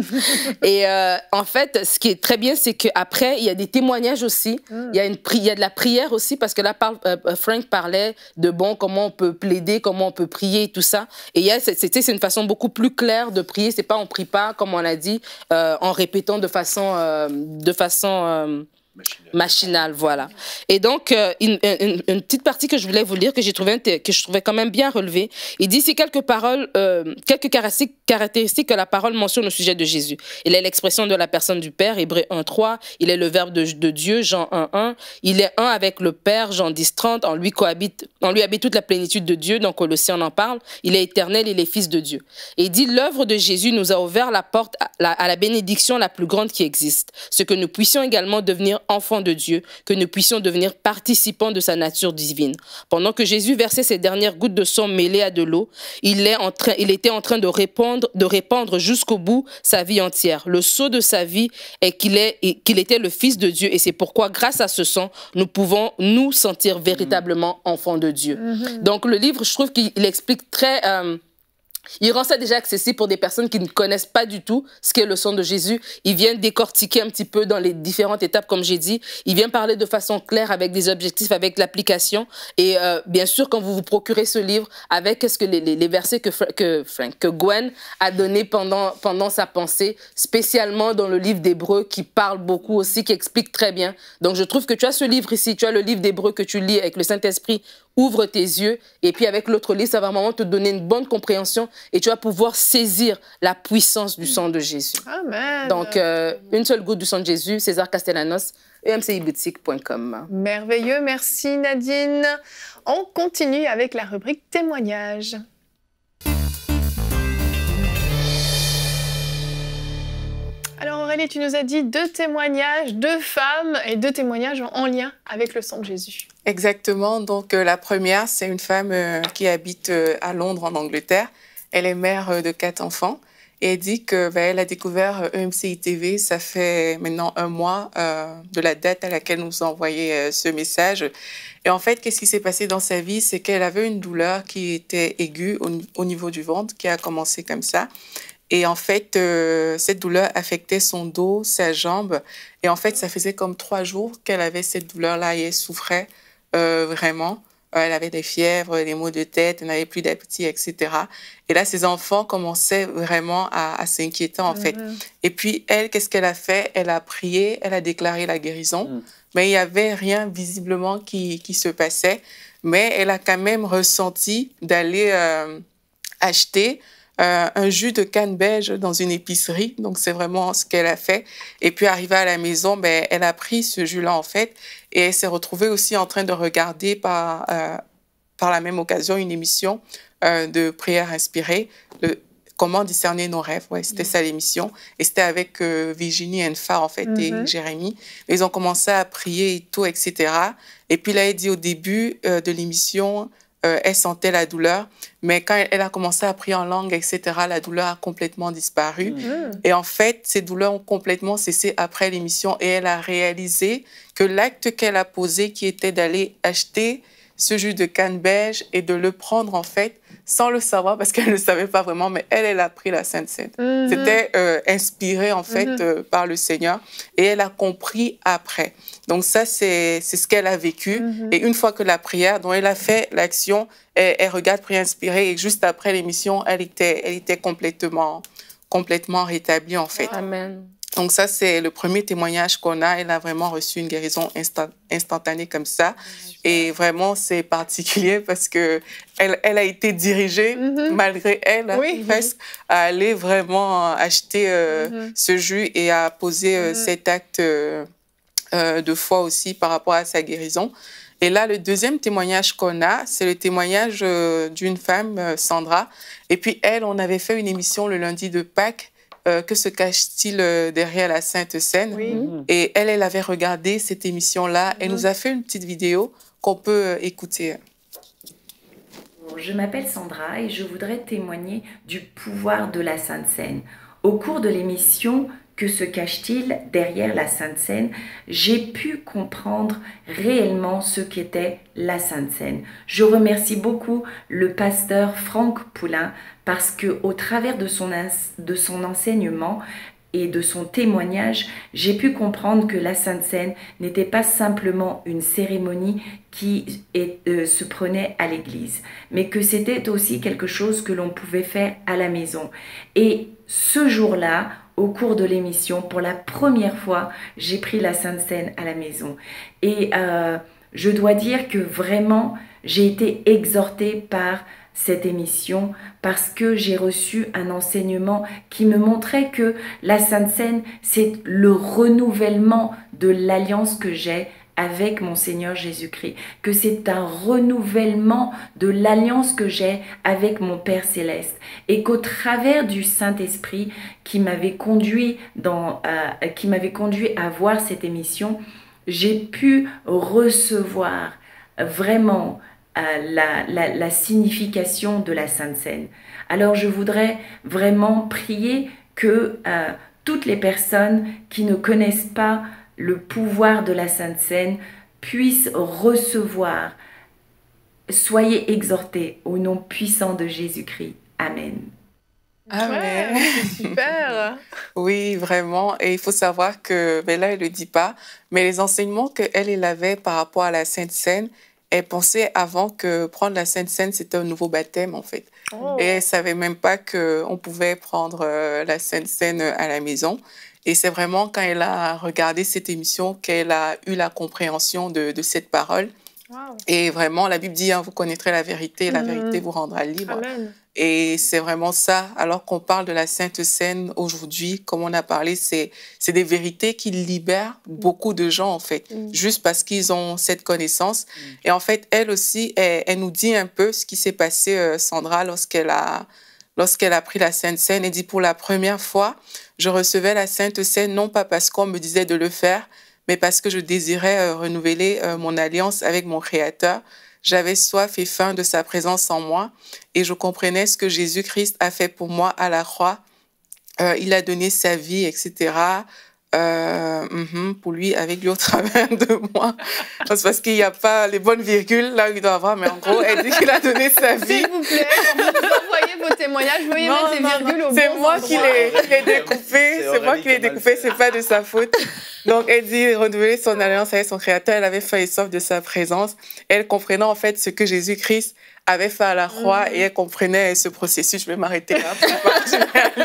Et euh, en fait, ce qui est très bien, c'est qu'après, il y a des témoignages aussi. Mm. Il, y a une il y a de la prière aussi parce que là, euh, Frank parlait de bon, comment on peut plaider, comment on peut prier, tout ça. Et c'est une façon beaucoup plus claire de prier. C'est pas on prie pas, comme on l'a dit, euh, en répétant de façon, euh, de façon euh, Machinale. voilà. Et donc, euh, une, petite partie que je voulais vous lire, que, j'ai trouvé, que je trouvais quand même bien relevée. Il dit, c'est quelques paroles, euh, quelques caractéristiques que la parole mentionne au sujet de Jésus. Il est l'expression de la personne du Père, Hébreu 1.3. Il est le Verbe de, Dieu, Jean 1.1. Il est un avec le Père, Jean 10.30. En lui cohabite, en lui habite toute la plénitude de Dieu, donc Colossiens on en parle. Il est éternel, il est fils de Dieu. Et il dit, l'œuvre de Jésus nous a ouvert la porte à la, à la bénédiction la plus grande qui existe. Ce que nous puissions également devenir enfants de Dieu, que nous puissions devenir participants de sa nature divine. Pendant que Jésus versait ses dernières gouttes de sang mêlées à de l'eau, il, il était en train de répandre, de répandre jusqu'au bout sa vie entière. Le sceau de sa vie est qu'il qu'il était le Fils de Dieu et c'est pourquoi, grâce à ce sang, nous pouvons nous sentir véritablement enfants de Dieu. Mm-hmm. Donc le livre, je trouve qu'il explique très... Euh, il rend ça déjà accessible pour des personnes qui ne connaissent pas du tout ce qu'est le son de Jésus. Il vient décortiquer un petit peu dans les différentes étapes, comme j'ai dit. Il vient parler de façon claire avec des objectifs, avec l'application. Et euh, bien sûr, quand vous vous procurez ce livre, avec ce que les, versets que, que, Gwen a donné pendant, pendant sa pensée, spécialement dans le livre d'Hébreu, qui parle beaucoup aussi, qui explique très bien. Donc je trouve que tu as ce livre ici, tu as le livre d'Hébreu que tu lis avec le Saint-Esprit ouvre tes yeux et puis avec l'autre lit, ça va vraiment te donner une bonne compréhension et tu vas pouvoir saisir la puissance du sang de Jésus. Amen. Donc, euh, une seule goutte du sang de Jésus, César Castellanos, emciboutique.com. Merveilleux, merci Nadine. On continue avec la rubrique témoignages. Alors Aurélie, tu nous as dit deux témoignages, deux femmes et deux témoignages en lien avec le sang de Jésus. Exactement. Donc euh, la première, c'est une femme euh, qui habite euh, à Londres, en Angleterre. Elle est mère de quatre enfants et elle dit que ben, a découvert EMCI e TV. Ça fait maintenant un mois de la date à laquelle nous a envoyé ce message. Et en fait, qu'est-ce qui s'est passé dans sa vie, c'est qu'elle avait une douleur qui était aiguë au niveau du ventre, qui a commencé comme ça. Et en fait, euh, cette douleur affectait son dos, sa jambe. Et en fait, ça faisait comme trois jours qu'elle avait cette douleur-là et elle souffrait euh, vraiment. Euh, elle avait des fièvres, des maux de tête, elle n'avait plus d'appétit, etc. Et là, ses enfants commençaient vraiment à, s'inquiéter, en fait. Et puis, elle, qu'est-ce qu'elle a fait Elle a prié, elle a déclaré la guérison. Mm. Mais il n'y avait rien visiblement qui, se passait. Mais elle a quand même ressenti d'aller acheter euh, un jus de canne beige dans une épicerie. Donc, c'est vraiment ce qu'elle a fait. Et puis, arrivée à la maison, ben, elle a pris ce jus-là, en fait, et elle s'est retrouvée aussi en train de regarder par, euh, par la même occasion une émission euh, de prière inspirée, Comment discerner nos rêves. Ouais, c'était mm. ça l'émission. Et c'était avec Virginie Enfa, en fait, et mm-hmm. Jérémy. Ils ont commencé à prier et tout, etc. Et puis là, elle dit au début de l'émission, euh, elle sentait la douleur, mais quand elle, a commencé à prier en langue, etc., la douleur a complètement disparu. Mm. Mm. Et en fait, ces douleurs ont complètement cessé après l'émission et elle a réalisé que l'acte qu'elle a posé, qui était d'aller acheter ce jus de canne beige et de le prendre en fait sans le savoir parce qu'elle ne savait pas vraiment, mais elle, elle a pris la Sainte Cène. Mhm. C'était euh, inspiré en fait mhm. euh, par le Seigneur et elle a compris après. Donc ça, c'est ce qu'elle a vécu. Mhm. Et une fois que la prière, dont elle a fait l'action, elle, regarde prière inspirée et juste après l'émission, elle était, elle était complètement, complètement rétablie en fait. Amen. Donc ça, c'est le premier témoignage qu'on a. Elle a vraiment reçu une guérison instantanée comme ça. Et vraiment, c'est particulier (laughs) parce que elle, a été dirigée, mm-hmm. malgré elle, hein, à aller vraiment acheter euh, mm-hmm. ce jus et à poser euh, mm-hmm. cet acte euh, de foi aussi par rapport à sa guérison. Et là, le deuxième témoignage qu'on a, c'est le témoignage d'une femme, Sandra. Et puis elle, on avait fait une émission le lundi de Pâques euh, que se cache-t-il euh, derrière la Sainte Seine mhm. Et elle, elle avait regardé cette émission-là. Elle nous a fait une petite vidéo qu'on peut euh, écouter. Je m'appelle Sandra et je voudrais témoigner du pouvoir de la Sainte Seine. Au cours de l'émission Que se cache-t-il derrière la Sainte Seine J'ai pu comprendre réellement ce qu'était la Sainte Seine. Je remercie beaucoup le pasteur Franck Poulain parce que au travers de son, de son enseignement et de son témoignage, j'ai pu comprendre que la Sainte Seine n'était pas simplement une cérémonie qui euh, se prenait à l'église, mais que c'était aussi quelque chose que l'on pouvait faire à la maison. Et ce jour-là, au cours de l'émission, pour la première fois, j'ai pris la Sainte Seine à la maison. Et euh, je dois dire que vraiment, j'ai été exhortée par cette émission parce que j'ai reçu un enseignement qui me montrait que la Sainte Seine, c'est le renouvellement de l'alliance que j'ai avec mon Seigneur Jésus-Christ, que c'est un renouvellement de l'alliance que j'ai avec mon Père céleste, et qu'au travers du Saint-Esprit qui m'avait conduit dans, euh, qui m'avait conduit à voir cette émission, j'ai pu recevoir vraiment euh, la, signification de la Sainte Seine. Alors je voudrais vraiment prier que euh, toutes les personnes qui ne connaissent pas le pouvoir de la Sainte Seine puissent recevoir. Soyez exhortés au nom puissant de Jésus-Christ. Amen. Amen. super. (laughs) oui, vraiment. Et il faut savoir que, mais ben là, elle ne le dit pas, mais les enseignements qu'elle elle avait par rapport à la Sainte Seine, elle pensait avant que prendre la Sainte Seine, c'était un nouveau baptême, en fait. Oh. Et elle savait même pas qu'on pouvait prendre euh, la Sainte Seine à la maison. Et c'est vraiment quand elle a regardé cette émission qu'elle a eu la compréhension de, cette parole. Et vraiment, la Bible dit, hein, vous connaîtrez la vérité, la mm-hmm. vérité vous rendra libre. Amen. Et c'est vraiment ça. Alors qu'on parle de la Sainte Seine aujourd'hui, comme on a parlé, c'est des vérités qui libèrent beaucoup de gens, en fait, mm. juste parce qu'ils ont cette connaissance. Mm. Et en fait, elle aussi, elle, nous dit un peu ce qui s'est passé, euh, Sandra, lorsqu'elle a, lorsqu'elle a pris la Sainte Seine. Elle dit, pour la première fois, je recevais la Sainte Seine, non pas parce qu'on me disait de le faire, mais parce que je désirais euh, renouveler euh, mon alliance avec mon Créateur. J'avais soif et faim de sa présence en moi et je comprenais ce que Jésus-Christ a fait pour moi à la croix. Euh, il a donné sa vie, etc. Euh, mhm, pour lui, avec lui au (laughs) travers de moi. C'est parce qu'il n'y a pas les bonnes virgules là il doit avoir, mais en gros, elle dit qu'il a donné sa (laughs) vie. S'il vous plaît, voyez vos témoignages, voyez mettre les virgules C'est moi qui l'ai découpé, c'est moi qui l'ai découpé, c'est pas de sa faute. Donc elle dit renouveler son alliance avec son Créateur, elle avait fait sauf de sa présence, elle comprenait en fait ce que Jésus-Christ avait fait à la croix mhm. et elle comprenait ce processus. Je vais m'arrêter là.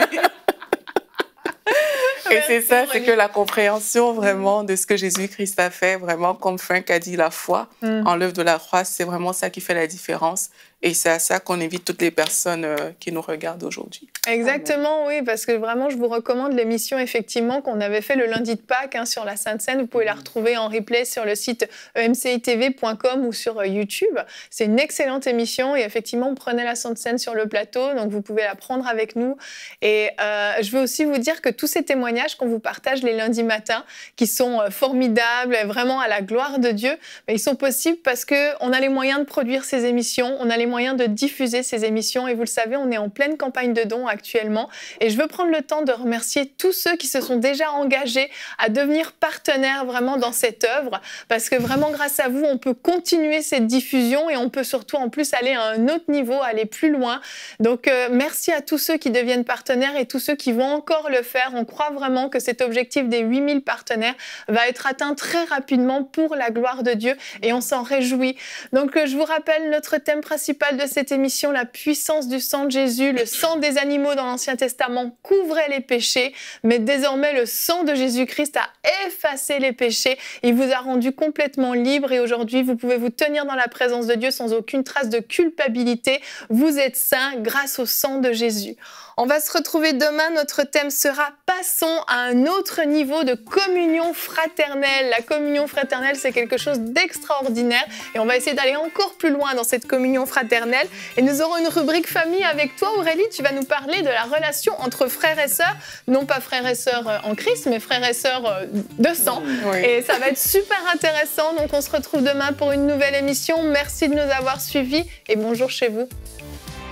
Et c'est ça, c'est que la compréhension vraiment de ce que Jésus-Christ a fait, vraiment comme Frank a dit, la foi mhm. en l'œuvre de la croix, c'est vraiment ça qui fait la différence et c'est à ça qu'on invite toutes les personnes euh, qui nous regardent aujourd'hui. Exactement, oui, parce que vraiment, je vous recommande l'émission, effectivement, qu'on avait fait le lundi de Pâques hein, sur la Sainte-Seine. Vous pouvez la mmh. retrouver en replay sur le site emcitv.com ou sur euh, YouTube. C'est une excellente émission et effectivement, on prenait la Sainte-Seine sur le plateau, donc vous pouvez la prendre avec nous. Et euh, je veux aussi vous dire que tous ces témoignages qu'on vous partage les lundis matins, qui sont formidables, vraiment à la gloire de Dieu, ils sont possibles parce qu'on a les moyens de produire ces émissions, on a les moyen de diffuser ces émissions. Et vous le savez, on est en pleine campagne de dons actuellement. Et je veux prendre le temps de remercier tous ceux qui se sont déjà engagés à devenir partenaires vraiment dans cette œuvre. Parce que vraiment, grâce à vous, on peut continuer cette diffusion et on peut surtout en plus aller à un autre niveau, aller plus loin. Donc, euh, merci à tous ceux qui deviennent partenaires et tous ceux qui vont encore le faire. On croit vraiment que cet objectif des 8000 partenaires va être atteint très rapidement pour la gloire de Dieu et on s'en réjouit. Donc, euh, je vous rappelle notre thème principal de cette émission, la puissance du sang de Jésus. Le sang des animaux dans l'Ancien Testament couvrait les péchés, mais désormais le sang de Jésus-Christ a effacé les péchés. Il vous a rendu complètement libre et aujourd'hui vous pouvez vous tenir dans la présence de Dieu sans aucune trace de culpabilité. Vous êtes saint grâce au sang de Jésus. On va se retrouver demain. Notre thème sera Passons à un autre niveau de communion fraternelle. La communion fraternelle, c'est quelque chose d'extraordinaire et on va essayer d'aller encore plus loin dans cette communion fraternelle. Et nous aurons une rubrique famille avec toi, Aurélie. Tu vas nous parler de la relation entre frères et sœurs, non pas frères et sœurs euh, en Christ, mais frères et sœurs euh, de sang. Et ça va être super intéressant. Donc on se retrouve demain pour une nouvelle émission. Merci de nous avoir suivis et bonjour chez vous.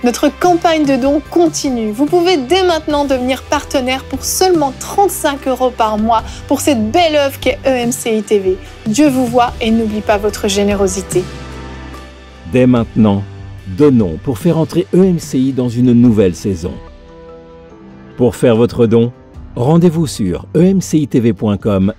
Notre campagne de dons continue. Vous pouvez dès maintenant devenir partenaire pour seulement 35 euros par mois pour cette belle œuvre qu'est EMCI TV. Dieu vous voit et n'oublie pas votre générosité. Dès maintenant, donnons pour faire entrer EMCI dans une nouvelle saison. Pour faire votre don, rendez-vous sur emcitv.com/8000.